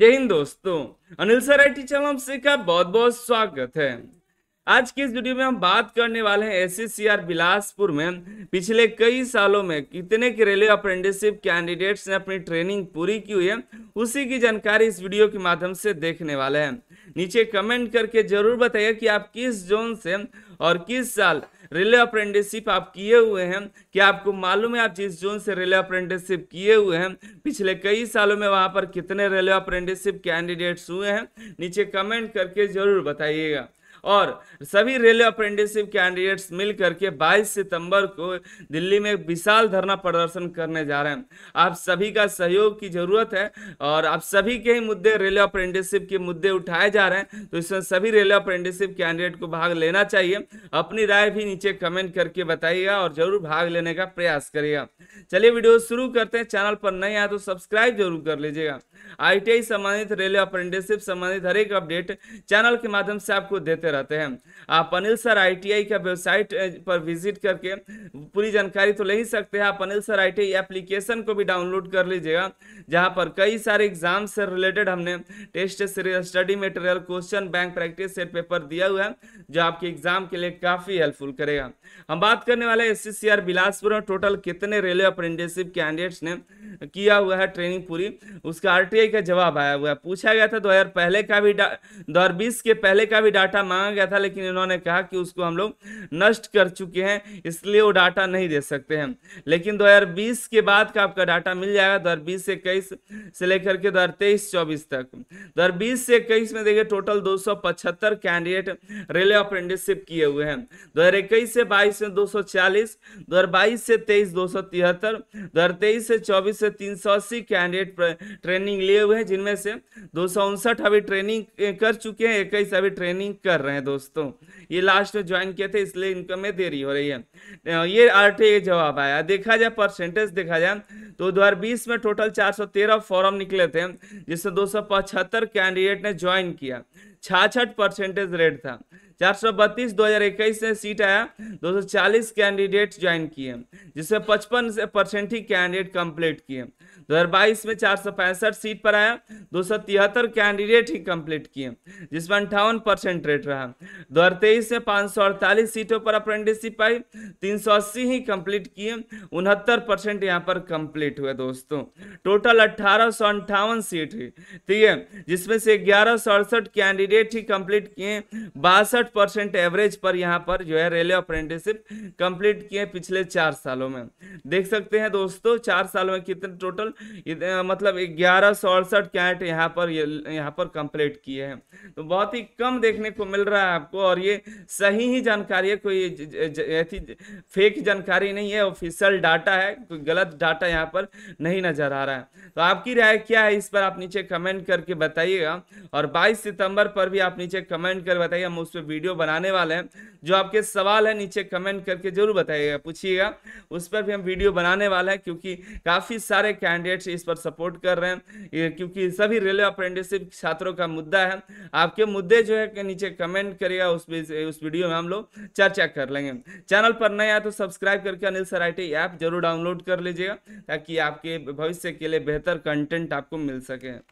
जय हिंद दोस्तों Anil sir I T channel से का बहुत बहुत स्वागत है आज के इस वीडियो में हम बात करने वाले हैं एस बिलासपुर में पिछले कई सालों में कितने के रेलवे अप्रेंटिसशिप कैंडिडेट्स ने अपनी ट्रेनिंग पूरी की हुई है उसी की जानकारी इस वीडियो के माध्यम से देखने वाले हैं नीचे कमेंट करके जरूर बताइए कि आप किस जोन से और किस साल रिले अप्रेंटिसशिप आप किए हुए हैं कि आपको मालूम है आप जिस जोन से रिले अप्रेंटिसशिप किए हुए हैं पिछले कई सालों में वहाँ पर कितने रिले अप्रेंटिसशिप कैंडिडेट्स हुए हैं नीचे कमेंट करके जरूर बताइएगा और सभी रेलवे अप्रेंटिसशिप कैंडिडेट्स मिल करके 22 सितंबर को दिल्ली में विशाल धरना प्रदर्शन करने जा रहे हैं आप सभी का सहयोग की जरूरत है और आप सभी के ही मुद्दे रेलवे अप्रेंटिसशिप के मुद्दे उठाए जा रहे हैं तो इसमें सभी रेलवे अप्रेंटिसशिप कैंडिडेट को भाग लेना चाहिए अपनी राय भी नीचे कमेंट करके बताइएगा और जरूर भाग लेने का प्रयास करिएगा चलिए वीडियो शुरू करते हैं चैनल पर नए आए तो सब्सक्राइब जरूर कर लीजिएगा आईटीआई संबंधित रेलवे अप्रेंटिसशिप संबंधित हर एक अपडेट चैनल के माध्यम से आपको देते रहते हैं आप अनिल सर आईटीआई का वेबसाइट पर विजिट करके पूरी जानकारी तो ले ही सकते हैं आप अनिल सर आई एप्लीकेशन को भी डाउनलोड कर लीजिएगा जहाँ पर कई सारे एग्जाम से रिलेटेड हमने test series study material question bank practice set paper दिया हुआ है जो आपके एग्जाम के लिए काफी हेल्पफुल करेगा हम बात करने वाले एस सी बिलासपुर में टोटल कितने रेलवे लिए अप्रेंटिसिप कैंडिडेट्स ने किया हुआ है ट्रेनिंग पूरी उसका आरटीआई का जवाब आया हुआ है पूछा गया था दो हजार पहले का भी दो के पहले का भी डाटा मांगा गया था लेकिन इन्होंने कहा कि उसको हम लोग नष्ट कर चुके हैं इसलिए वो डाटा नहीं दे सकते हैं लेकिन दो के बाद का आपका डाटा मिल जाएगा दो हजार बीस से इक्कीस से लेकर के दो हजार तक दो से इक्कीस में देखिए टोटल दो कैंडिडेट रेलवे अप्रेंटिसिप किए हुए हैं दो से बाईस में दो सौ छियालीस दो हजार बाईस से तेईस दो सौ बेहतर दो हजार तेईस से चौबीस से तीन सौ अस्सी कैंडिडेट ट्रेनिंग लिए हुए हैं जिनमें से दो सौ उनसठ अभी ट्रेनिंग कर चुके हैं इक्कीस अभी ट्रेनिंग कर रहे हैं दोस्तों ये लास्ट में ज्वाइन किए थे इसलिए इनकम में देरी हो रही है ये आर जवाब आया देखा जाए परसेंटेज देखा जाए तो दो में टोटल चार फॉर्म निकले थे जिससे दो कैंडिडेट ने ज्वाइन किया छाछठ परसेंटेज रेट था चार सौ बत्तीस दो हजार इक्कीस से सीट आया दो सौ चालीस कैंडिडेट ज्वाइन किए जिससे पचपन से परसेंट ही कैंडिडेट कंप्लीट किए दो हजार बाईस में चार सौ पैंसठ सीट पर आया दो सौ तिहत्तर कैंडिडेट ही कंप्लीट किए जिसमें अंठावन परसेंट रेट रहा दो हजार तेईस में पाँच सौ अड़तालीस सीटों पर अप्रेंटिसशिप आई तीन सौ अस्सी ही कंप्लीट किए उनहत्तर परसेंट यहाँ पर कंप्लीट हुए दोस्तों टोटल अट्ठारह सौ अंठावन सीट हुई ठीक तो है जिसमें से ग्यारह सौ अड़सठ कैंडिडेट डेट ही कंप्लीट किए बासठ परसेंट एवरेज पर यहाँ पर जो है रेलवे अप्रेंटिसिप कंप्लीट किए पिछले चार सालों में देख सकते हैं दोस्तों चार सालों में कितने टोटल मतलब ग्यारह सौ अड़सठ कैंट यहाँ पर यहाँ पर कंप्लीट किए हैं तो बहुत ही कम देखने को मिल रहा है आपको और ये सही ही जानकारी है कोई ऐसी फेक जानकारी नहीं है ऑफिशियल डाटा है कोई गलत डाटा यहाँ पर नहीं नजर आ रहा है तो आपकी राय क्या है इस पर आप नीचे कमेंट करके बताइएगा और 22 सितंबर पर पर भी आप नीचे कमेंट कर बताइए हम उस पर वीडियो बनाने वाले हैं जो आपके सवाल है नीचे कमेंट करके जरूर बताइएगा पूछिएगा उस पर भी हम वीडियो बनाने वाले हैं क्योंकि काफ़ी सारे कैंडिडेट्स इस पर सपोर्ट कर रहे हैं क्योंकि सभी रेलवे अप्रेंटिसशिप छात्रों का मुद्दा है आपके मुद्दे जो है नीचे कमेंट करिएगा उस उस वीडियो में हम लोग चर्चा कर लेंगे चैनल पर नए आए तो सब्सक्राइब करके अनिल सर आई ऐप जरूर डाउनलोड कर लीजिएगा ताकि आपके भविष्य के लिए बेहतर कंटेंट आपको मिल सके